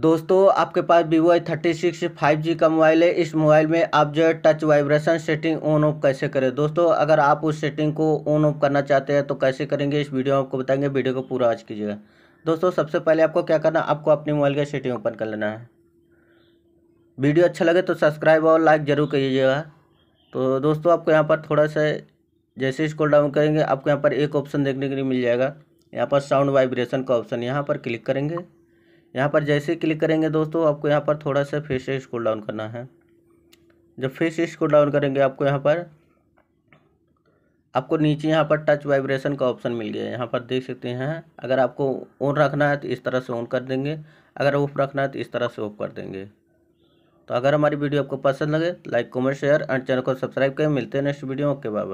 दोस्तों आपके पास Vivo I thirty six five G का मोबाइल है इस मोबाइल में आप जो है touch vibration setting on off कैसे करें दोस्तों अगर आप उस सेटिंग को ऑन ऑफ करना चाहते हैं तो कैसे करेंगे इस वीडियो में आपको बताएंगे वीडियो को पूरा आज कीजिएगा दोस्तों सबसे पहले आपको क्या करना आपको अपने मोबाइल का सेटिंग ओपन कर लेना है वीडियो अच्छा लगे तो सब्सक्राइब और लाइक ज़रूर कीजिएगा तो दोस्तों आपको यहाँ पर थोड़ा सा जैसे इसको डाउन करेंगे आपको यहाँ पर एक ऑप्शन देखने के लिए मिल जाएगा यहाँ पर साउंड वाइब्रेशन का ऑप्शन यहाँ पर क्लिक करेंगे यहाँ पर जैसे क्लिक करेंगे दोस्तों आपको यहाँ पर थोड़ा सा फिर से को डाउन करना है जब फेस से को डाउन करेंगे आपको यहाँ पर आपको नीचे यहाँ पर टच वाइब्रेशन का ऑप्शन मिल गया है यहाँ पर देख सकते हैं अगर आपको ऑन रखना है तो इस तरह से ऑन कर देंगे अगर ऑफ रखना है तो इस तरह से ऑफ कर देंगे तो अगर हमारी वीडियो आपको पसंद लगे like comment share and channel को सब्सक्राइब करें मिलते हैं नेक्स्ट वीडियो ओके बाय